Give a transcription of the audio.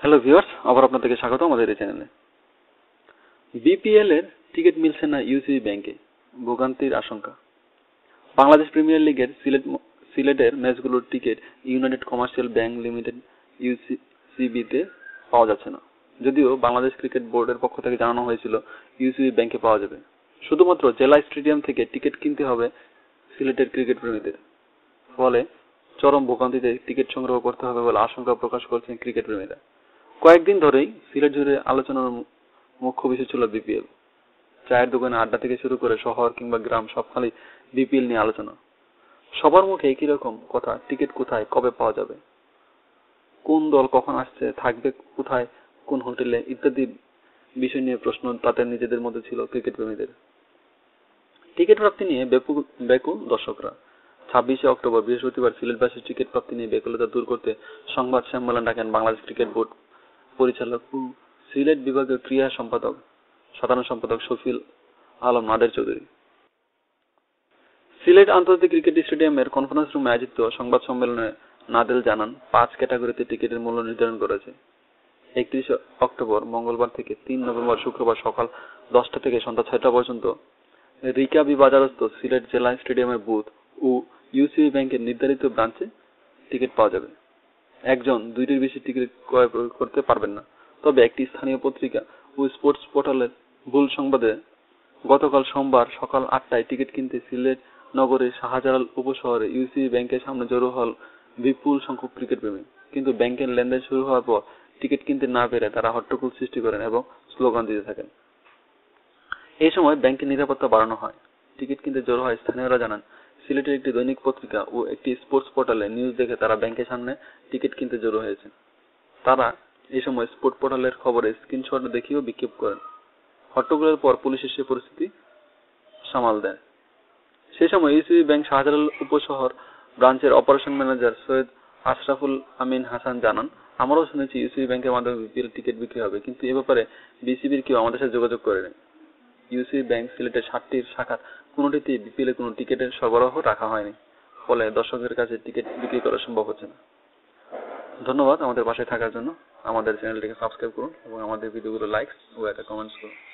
hello viewers আবার আপনাদেরকে স্বাগত আমাদের এই চ্যানেলে বিপিএল এর টিকিট মিলছে না ইউসিবি ব্যাংকে ভোগান্তির আশঙ্কা বাংলাদেশ প্রিমিয়ার লিগের সিলেট সিলেটের ম্যাচগুলোর ticket United Commercial Bank Limited ইউসিবিতে পাওয়া যাচ্ছে না যদিও বাংলাদেশ ক্রিকেট বোর্ডের পক্ষ থেকে জানানো হয়েছিল ইউসিবি ব্যাংকে পাওয়া যাবে শুধুমাত্র জেলা স্টেডিয়াম থেকে টিকিট কিনতে হবে সিলেটের ক্রিকেট প্রেমীদের ফলে চরম ভোগান্তিতে টিকিট সংগ্রহ করতে হবে বলে আশঙ্কা প্রকাশ করছেন ক্রিকেট প্রেমীরা কয়েকদিন ধরেই সিলেট জুড়ে আলোচনার মুখ্য বিষয় ছিল বিপিএল চায়ের দোকানে আড্ডা থেকে শুরু করে শহর কিংবা গ্রাম সব খালি বিপিএল নিয়ে আলোচনা সবার মুখে একই রকম কথা টিকিট কোথায় কবে পাওয়া যাবে কোন দল কখন আসছে থাকবে কোথায় কোন হোটেলে ইত্যাদি বিষয় নিয়ে প্রশ্ন তাদের নিজেদের মধ্যে ছিল ক্রিকেট প্রেমীদের টিকিট প্রাপ্তি নিয়ে ব্যাকুল দর্শকরা ছাব্বিশে অক্টোবর বৃহস্পতিবার সিলেটবাসীর টিকিট প্রাপ্তি নিয়ে ব্যাকুলতা দূর করতে সংবাদ সম্মেলন ডাকেন বাংলাদেশ ক্রিকেট বোর্ড পরিচালক ও সিলেট বিভাগের ক্রীড়া সম্পাদক সাধারণ সম্পাদক শফিল আলম নাদের চৌধুরী সিলেট আন্তর্জাতিক ক্রিকেট স্টেডিয়ামের কনফারেন্স রুমে আয়োজিত সংবাদ সম্মেলনে নাদেল জানান পাঁচ ক্যাটাগরিতে টিকিটের মূল্য নির্ধারণ করেছে একত্রিশে অক্টোবর মঙ্গলবার থেকে তিন নভেম্বর শুক্রবার সকাল দশটা থেকে সন্ধ্যা ছয়টা পর্যন্ত রিকাবি বাজারস্থ সিলেট জেলা স্টেডিয়ামের বুথ ও ইউসিবি ব্যাংকের নির্ধারিত ব্রাঞ্চে টিকিট পাওয়া যাবে একজন দুইটির বেশি টিকিট ক্রয় করতে পারবেন না তবে একটি স্থানীয় পত্রিকা ও স্পোর্টস পোর্টালের ভুল সংবাদে গতকাল সোমবার সকাল আটটায় টিকিট কিনতে সিলেট নগরের শাহজালাল উপশহরে ইউসিবি ব্যাংকের সামনে জড়ো হল বিপুল সংখ্যক ক্রিকেট প্রেমী কিন্তু ব্যাংকের লেনদেন শুরু হওয়ার পর টিকিট কিনতে না পেরে তারা হট্টগোল সৃষ্টি করেন এবং স্লোগান দিতে থাকেন এই সময় ব্যাংকের নিরাপত্তা বাড়ানো হয় টিকিট কিনতে জড়ো হয় স্থানীয়রা জানান সিলেটের একটি দৈনিক পত্রিকা ও একটি স্পোর্টস পোর্টালে নিউজ দেখে তারা ব্যাংকের সামনে টিকিট কিনতে জড়ো হয়েছে তারা এই সময় স্পোর্ট পোর্টালের খবরে স্ক্রিনশট দেখিয়েও বিক্ষোভ করেন হট্টগোলের পর পুলিশের সে পরিস্থিতি সামাল দেন সেই সময় ইউসিবি ব্যাংক শাহজালাল উপশহর ব্রাঞ্চের অপারেশন ম্যানেজার সৈয়দ আশরাফুল আমিন হাসান জানান আমরাও শুনেছি ইউসিবি ব্যাংকের মাধ্যমে বিপিএল টিকিট বিক্রি হবে কিন্তু এ ব্যাপারে বিসিবির কেউ আমাদের সাথে যোগাযোগ করেনি ইউসি ব্যাংক সিলেটের সাতটির শাখার কোনোটিতে বিপিএল কোনো টিকিটের সরবরাহ রাখা হয়নি ফলে দর্শকদের কাছে টিকিট বিক্রি করা সম্ভব হচ্ছে না ধন্যবাদ আমাদের পাশে থাকার জন্য আমাদের চ্যানেলটিকে সাবস্ক্রাইব করুন এবং আমাদের ভিডিওগুলো লাইক ও একটা কমেন্টস করুন